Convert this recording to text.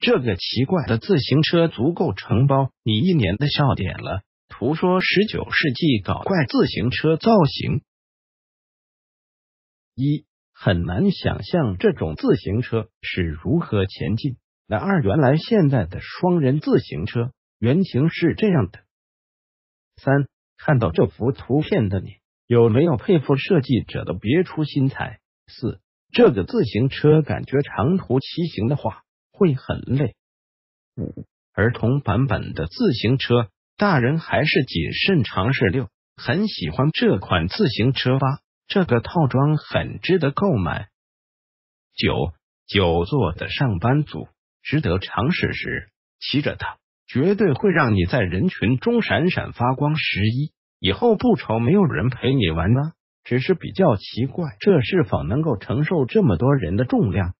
这个奇怪的自行车足够承包你一年的笑点了。图说十九世纪搞怪自行车造型：一很难想象这种自行车是如何前进。那二原来现在的双人自行车原型是这样的。三看到这幅图片的你有没有佩服设计者的别出心裁？四这个自行车感觉长途骑行的话。会很累。五儿童版本的自行车，大人还是谨慎尝试。六很喜欢这款自行车吧，这个套装很值得购买。九久坐的上班族值得尝试时骑着它，绝对会让你在人群中闪闪发光。十一以后不愁没有人陪你玩了，只是比较奇怪，这是否能够承受这么多人的重量？